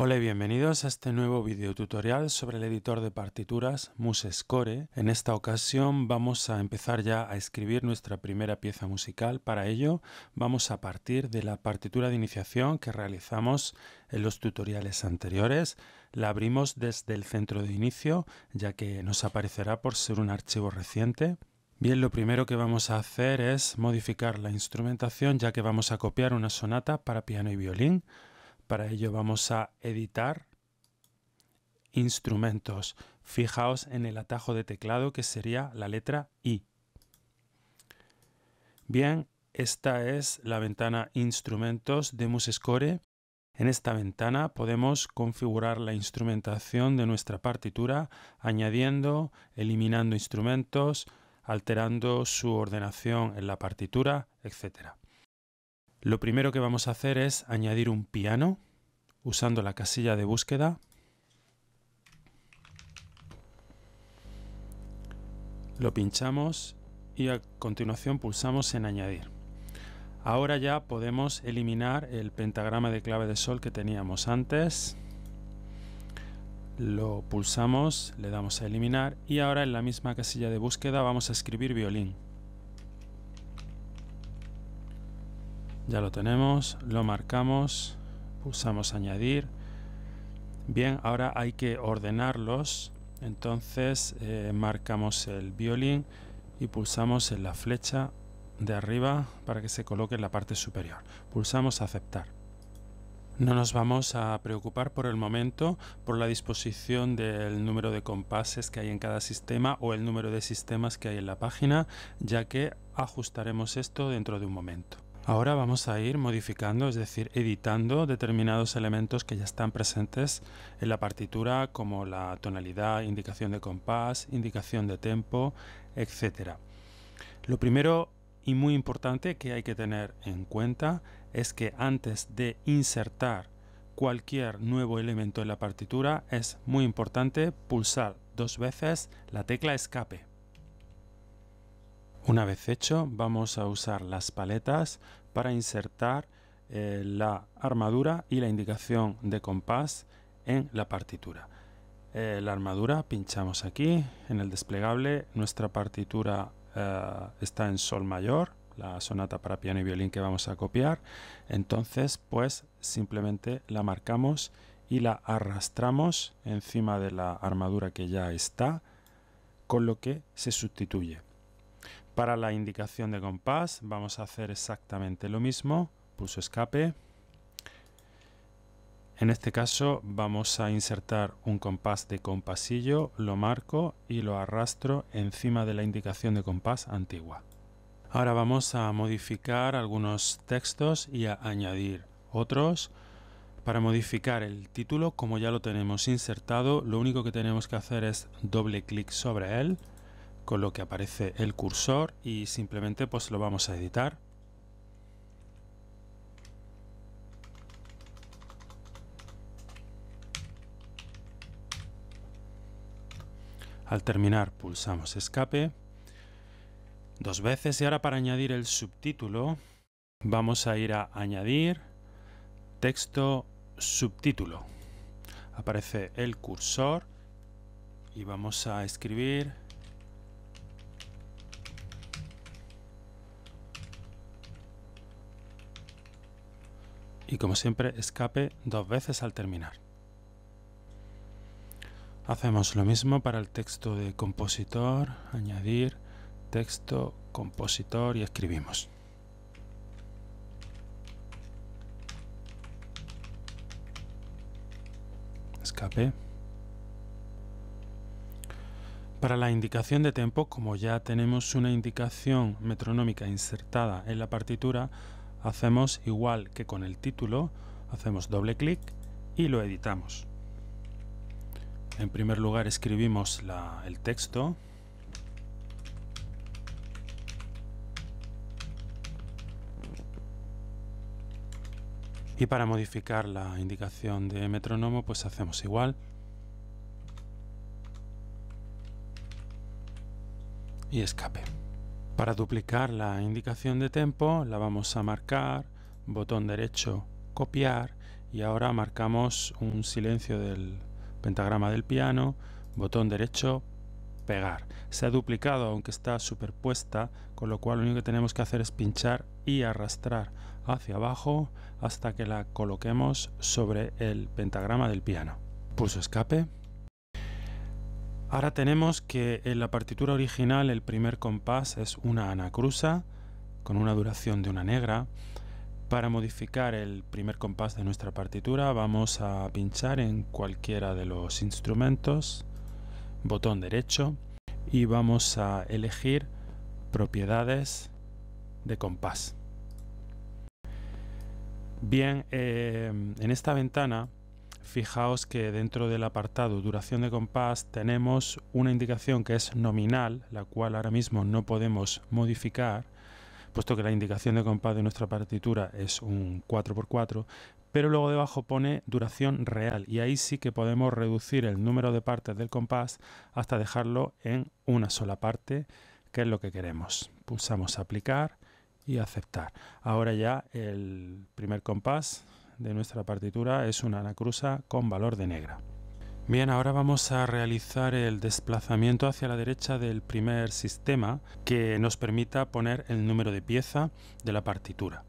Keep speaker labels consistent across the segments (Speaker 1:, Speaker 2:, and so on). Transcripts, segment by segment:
Speaker 1: Hola y bienvenidos a este nuevo video tutorial sobre el editor de partituras MuseScore. En esta ocasión vamos a empezar ya a escribir nuestra primera pieza musical. Para ello vamos a partir de la partitura de iniciación que realizamos en los tutoriales anteriores. La abrimos desde el centro de inicio ya que nos aparecerá por ser un archivo reciente. Bien, lo primero que vamos a hacer es modificar la instrumentación ya que vamos a copiar una sonata para piano y violín. Para ello vamos a editar, instrumentos. Fijaos en el atajo de teclado que sería la letra I. Bien, esta es la ventana instrumentos de MuseScore. En esta ventana podemos configurar la instrumentación de nuestra partitura añadiendo, eliminando instrumentos, alterando su ordenación en la partitura, etc. Lo primero que vamos a hacer es añadir un piano usando la casilla de búsqueda. Lo pinchamos y a continuación pulsamos en añadir. Ahora ya podemos eliminar el pentagrama de clave de sol que teníamos antes. Lo pulsamos, le damos a eliminar y ahora en la misma casilla de búsqueda vamos a escribir violín. Ya lo tenemos, lo marcamos, pulsamos añadir. Bien, ahora hay que ordenarlos. Entonces eh, marcamos el violín y pulsamos en la flecha de arriba para que se coloque en la parte superior. Pulsamos aceptar. No nos vamos a preocupar por el momento por la disposición del número de compases que hay en cada sistema o el número de sistemas que hay en la página, ya que ajustaremos esto dentro de un momento. Ahora vamos a ir modificando, es decir, editando determinados elementos que ya están presentes en la partitura, como la tonalidad, indicación de compás, indicación de tempo, etc. Lo primero y muy importante que hay que tener en cuenta es que antes de insertar cualquier nuevo elemento en la partitura, es muy importante pulsar dos veces la tecla escape. Una vez hecho, vamos a usar las paletas para insertar eh, la armadura y la indicación de compás en la partitura. Eh, la armadura pinchamos aquí en el desplegable. Nuestra partitura eh, está en sol mayor, la sonata para piano y violín que vamos a copiar. Entonces, pues simplemente la marcamos y la arrastramos encima de la armadura que ya está, con lo que se sustituye. Para la indicación de compás vamos a hacer exactamente lo mismo, pulso escape. En este caso vamos a insertar un compás de compasillo, lo marco y lo arrastro encima de la indicación de compás antigua. Ahora vamos a modificar algunos textos y a añadir otros. Para modificar el título, como ya lo tenemos insertado, lo único que tenemos que hacer es doble clic sobre él con lo que aparece el cursor y simplemente pues lo vamos a editar Al terminar pulsamos escape dos veces y ahora para añadir el subtítulo vamos a ir a añadir texto subtítulo. Aparece el cursor y vamos a escribir y como siempre escape dos veces al terminar. Hacemos lo mismo para el texto de compositor, añadir texto, compositor y escribimos. Escape. Para la indicación de tempo, como ya tenemos una indicación metronómica insertada en la partitura, hacemos igual que con el título, hacemos doble clic y lo editamos. En primer lugar escribimos el texto. Y para modificar la indicación de metrónomo pues hacemos igual. Y escape. Para duplicar la indicación de tempo la vamos a marcar, botón derecho, copiar y ahora marcamos un silencio del pentagrama del piano, botón derecho, pegar. Se ha duplicado aunque está superpuesta, con lo cual lo único que tenemos que hacer es pinchar y arrastrar hacia abajo hasta que la coloquemos sobre el pentagrama del piano. Pulso escape. Ahora tenemos que en la partitura original el primer compás es una anacrusa con una duración de una negra. Para modificar el primer compás de nuestra partitura vamos a pinchar en cualquiera de los instrumentos, botón derecho y vamos a elegir propiedades de compás. Bien, eh, en esta ventana fijaos que dentro del apartado duración de compás tenemos una indicación que es nominal, la cual ahora mismo no podemos modificar, puesto que la indicación de compás de nuestra partitura es un 4x4, pero luego debajo pone duración real y ahí sí que podemos reducir el número de partes del compás hasta dejarlo en una sola parte, que es lo que queremos. Pulsamos aplicar y aceptar. Ahora ya el primer compás de nuestra partitura es una anacrusa con valor de negra. Bien, ahora vamos a realizar el desplazamiento hacia la derecha del primer sistema que nos permita poner el número de pieza de la partitura.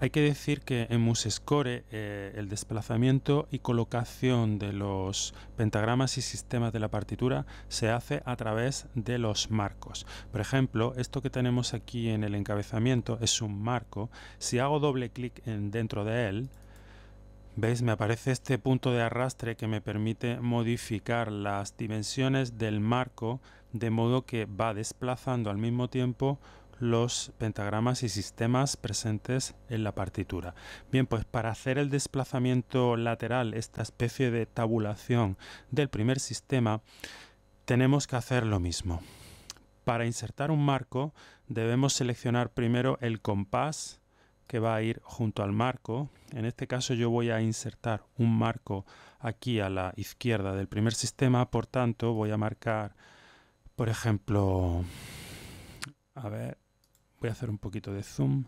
Speaker 1: Hay que decir que en Musescore eh, el desplazamiento y colocación de los pentagramas y sistemas de la partitura se hace a través de los marcos. Por ejemplo, esto que tenemos aquí en el encabezamiento es un marco. Si hago doble clic en, dentro de él, ¿Veis? Me aparece este punto de arrastre que me permite modificar las dimensiones del marco de modo que va desplazando al mismo tiempo los pentagramas y sistemas presentes en la partitura. Bien, pues para hacer el desplazamiento lateral, esta especie de tabulación del primer sistema, tenemos que hacer lo mismo. Para insertar un marco debemos seleccionar primero el compás que va a ir junto al marco. En este caso yo voy a insertar un marco aquí a la izquierda del primer sistema, por tanto voy a marcar, por ejemplo, a ver, Voy a hacer un poquito de zoom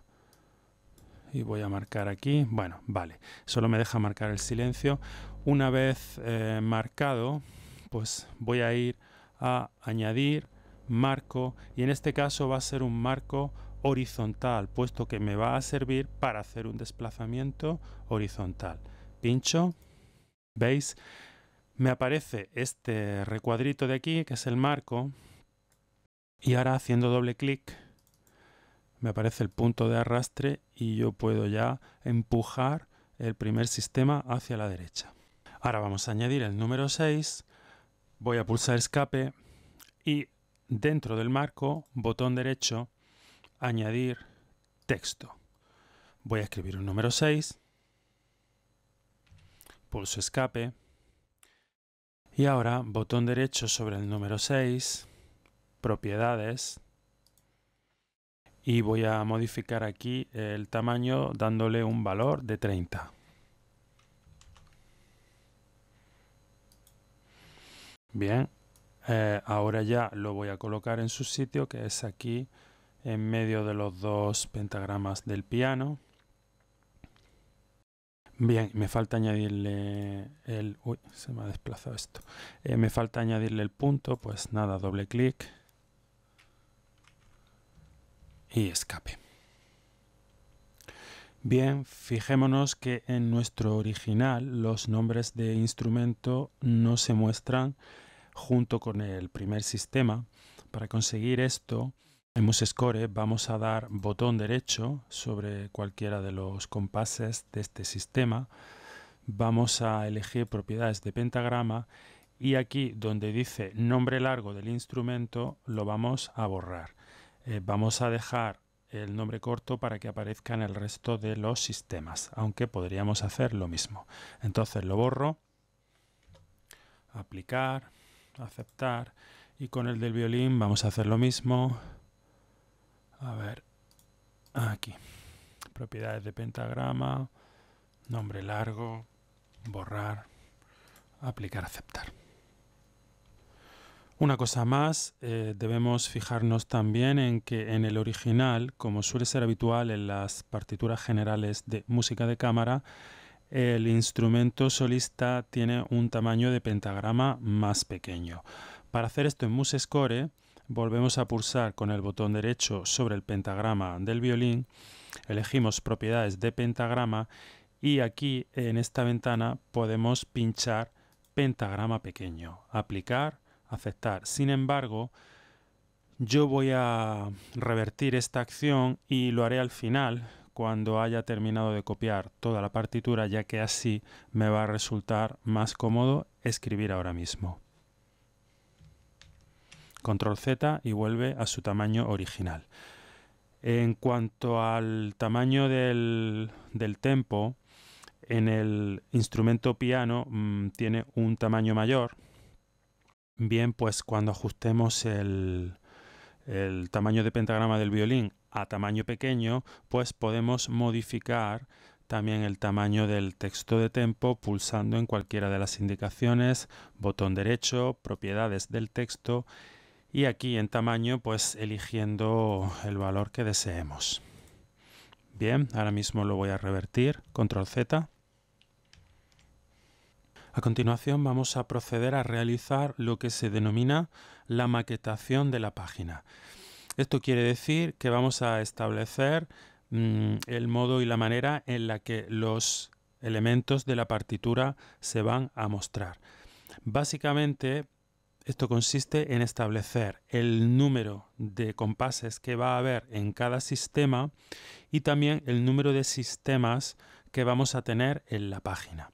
Speaker 1: y voy a marcar aquí. Bueno, vale, solo me deja marcar el silencio. Una vez eh, marcado, pues voy a ir a añadir marco y en este caso va a ser un marco horizontal, puesto que me va a servir para hacer un desplazamiento horizontal. Pincho, ¿veis? Me aparece este recuadrito de aquí, que es el marco, y ahora haciendo doble clic me aparece el punto de arrastre y yo puedo ya empujar el primer sistema hacia la derecha. Ahora vamos a añadir el número 6, voy a pulsar escape y dentro del marco, botón derecho, añadir texto. Voy a escribir un número 6, pulso escape y ahora botón derecho sobre el número 6, propiedades, y voy a modificar aquí el tamaño dándole un valor de 30. Bien, eh, ahora ya lo voy a colocar en su sitio que es aquí en medio de los dos pentagramas del piano. Bien, me falta añadirle el... se me ha esto. Eh, me falta añadirle el punto, pues nada, doble clic y escape. Bien, fijémonos que en nuestro original los nombres de instrumento no se muestran junto con el primer sistema. Para conseguir esto, en MuseScore vamos a dar botón derecho sobre cualquiera de los compases de este sistema. Vamos a elegir propiedades de pentagrama y aquí donde dice nombre largo del instrumento lo vamos a borrar. Eh, vamos a dejar el nombre corto para que aparezca en el resto de los sistemas, aunque podríamos hacer lo mismo. Entonces lo borro, aplicar, aceptar y con el del violín vamos a hacer lo mismo. A ver, aquí, propiedades de pentagrama, nombre largo, borrar, aplicar, aceptar. Una cosa más, eh, debemos fijarnos también en que en el original, como suele ser habitual en las partituras generales de música de cámara, el instrumento solista tiene un tamaño de pentagrama más pequeño. Para hacer esto en MuseScore, volvemos a pulsar con el botón derecho sobre el pentagrama del violín, elegimos propiedades de pentagrama y aquí en esta ventana podemos pinchar pentagrama pequeño, aplicar, aceptar. Sin embargo, yo voy a revertir esta acción y lo haré al final, cuando haya terminado de copiar toda la partitura, ya que así me va a resultar más cómodo escribir ahora mismo. Control Z y vuelve a su tamaño original. En cuanto al tamaño del, del tempo, en el instrumento piano mm, tiene un tamaño mayor, Bien, pues cuando ajustemos el, tamaño de pentagrama del violín a tamaño pequeño, pues podemos modificar también el tamaño del texto de tempo pulsando en cualquiera de las indicaciones, botón derecho, propiedades del texto y aquí en tamaño pues eligiendo el valor que deseemos. Bien, ahora mismo lo voy a revertir, control Z. A continuación vamos a proceder a realizar lo que se denomina la maquetación de la página. Esto quiere decir que vamos a establecer mm, el modo y la manera en la que los elementos de la partitura se van a mostrar. Básicamente, esto consiste en establecer el número de compases que va a haber en cada sistema y también el número de sistemas que vamos a tener en la página.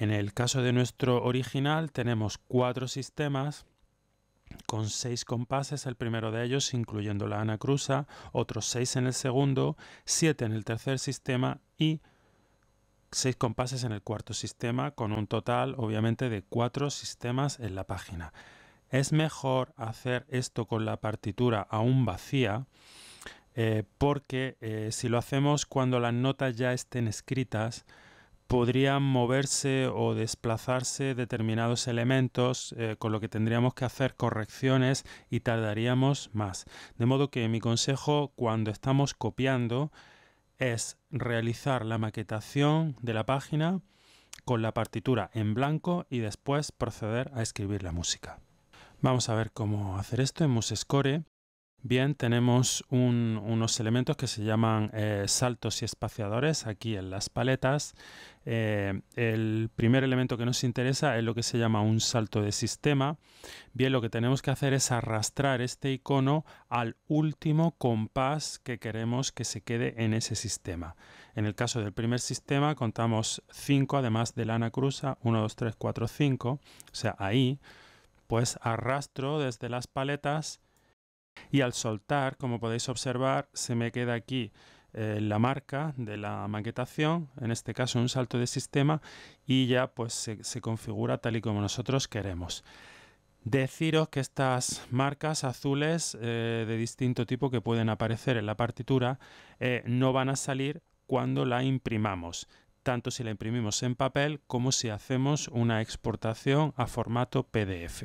Speaker 1: En el caso de nuestro original tenemos cuatro sistemas con seis compases, el primero de ellos incluyendo la anacrusa, otros seis en el segundo, siete en el tercer sistema y seis compases en el cuarto sistema, con un total obviamente de cuatro sistemas en la página. Es mejor hacer esto con la partitura aún vacía eh, porque eh, si lo hacemos cuando las notas ya estén escritas, podrían moverse o desplazarse determinados elementos, eh, con lo que tendríamos que hacer correcciones y tardaríamos más. De modo que mi consejo cuando estamos copiando es realizar la maquetación de la página con la partitura en blanco y después proceder a escribir la música. Vamos a ver cómo hacer esto en MuseScore. Bien, tenemos unos elementos que se llaman eh, saltos y espaciadores aquí en las paletas. Eh, el primer elemento que nos interesa es lo que se llama un salto de sistema. Bien, lo que tenemos que hacer es arrastrar este icono al último compás que queremos que se quede en ese sistema. En el caso del primer sistema contamos 5, además de lana cruza, 1, 2, 3, 4, 5. O sea, ahí, pues arrastro desde las paletas y al soltar, como podéis observar, se me queda aquí eh, la marca de la maquetación, en este caso un salto de sistema, y ya pues se, configura tal y como nosotros queremos. Deciros que estas marcas azules eh, de distinto tipo que pueden aparecer en la partitura eh, no van a salir cuando la imprimamos, tanto si la imprimimos en papel como si hacemos una exportación a formato PDF.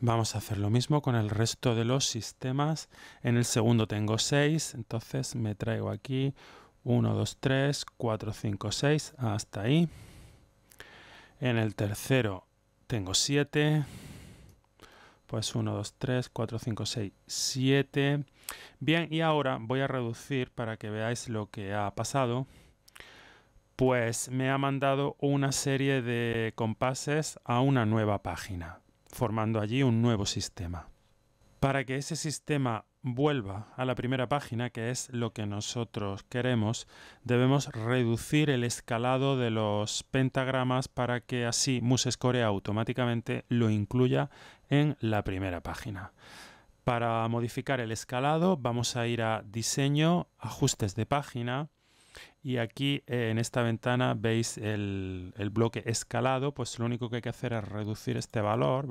Speaker 1: Vamos a hacer lo mismo con el resto de los sistemas. En el segundo tengo 6, entonces me traigo aquí 1, 2, 3, 4, 5, 6, hasta ahí. En el tercero tengo 7, pues 1, 2, 3, 4, 5, 6, 7. Bien, y ahora voy a reducir para que veáis lo que ha pasado. Pues me ha mandado una serie de compases a una nueva página formando allí un nuevo sistema. Para que ese sistema vuelva a la primera página, que es lo que nosotros queremos, debemos reducir el escalado de los pentagramas para que así MuseScore automáticamente lo incluya en la primera página. Para modificar el escalado vamos a ir a Diseño, Ajustes de página y aquí eh, en esta ventana veis el, bloque escalado, pues lo único que hay que hacer es reducir este valor.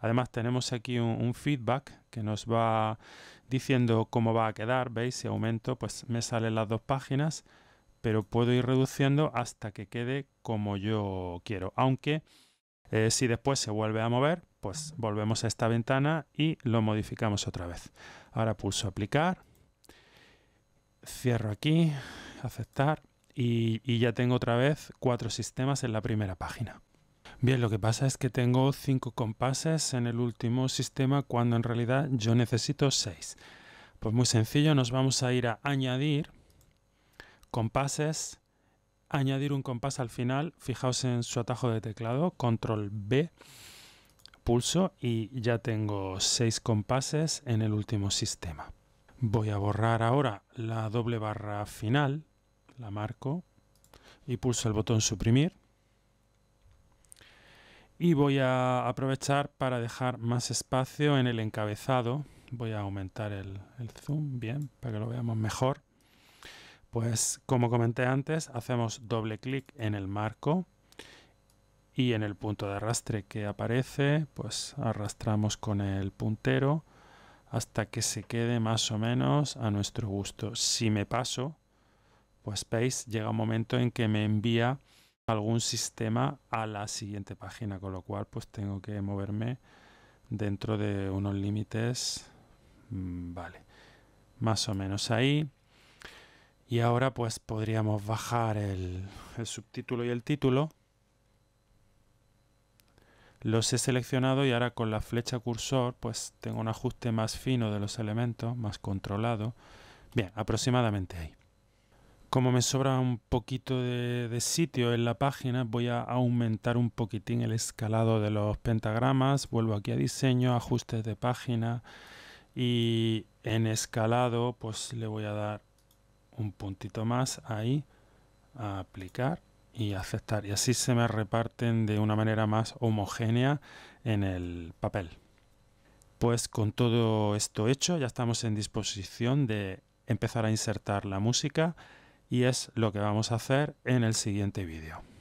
Speaker 1: Además tenemos aquí un, feedback que nos va diciendo cómo va a quedar, veis, si aumento pues me salen las dos páginas, pero puedo ir reduciendo hasta que quede como yo quiero, aunque eh, si después se vuelve a mover, pues volvemos a esta ventana y lo modificamos otra vez. Ahora pulso aplicar, cierro aquí, aceptar y, ya tengo otra vez cuatro sistemas en la primera página. Bien, lo que pasa es que tengo cinco compases en el último sistema cuando en realidad yo necesito seis. Pues muy sencillo, nos vamos a ir a añadir compases, añadir un compás al final, fijaos en su atajo de teclado, control B, pulso y ya tengo seis compases en el último sistema. Voy a borrar ahora la doble barra final la marco y pulso el botón suprimir. Y voy a aprovechar para dejar más espacio en el encabezado. Voy a aumentar el, el zoom, bien, para que lo veamos mejor. Pues como comenté antes, hacemos doble clic en el marco y en el punto de arrastre que aparece, pues arrastramos con el puntero hasta que se quede más o menos a nuestro gusto. Si me paso, pues veis, llega un momento en que me envía algún sistema a la siguiente página, con lo cual pues tengo que moverme dentro de unos límites, mm, vale, más o menos ahí. Y ahora pues podríamos bajar el subtítulo y el título. Los he seleccionado y ahora con la flecha cursor pues tengo un ajuste más fino de los elementos, más controlado. Bien, aproximadamente ahí. Como me sobra un poquito de, sitio en la página, voy a aumentar un poquitín el escalado de los pentagramas. Vuelvo aquí a diseño, ajustes de página y en escalado pues le voy a dar un puntito más ahí a aplicar y aceptar. Y así se me reparten de una manera más homogénea en el papel. Pues con todo esto hecho ya estamos en disposición de empezar a insertar la música y es lo que vamos a hacer en el siguiente vídeo.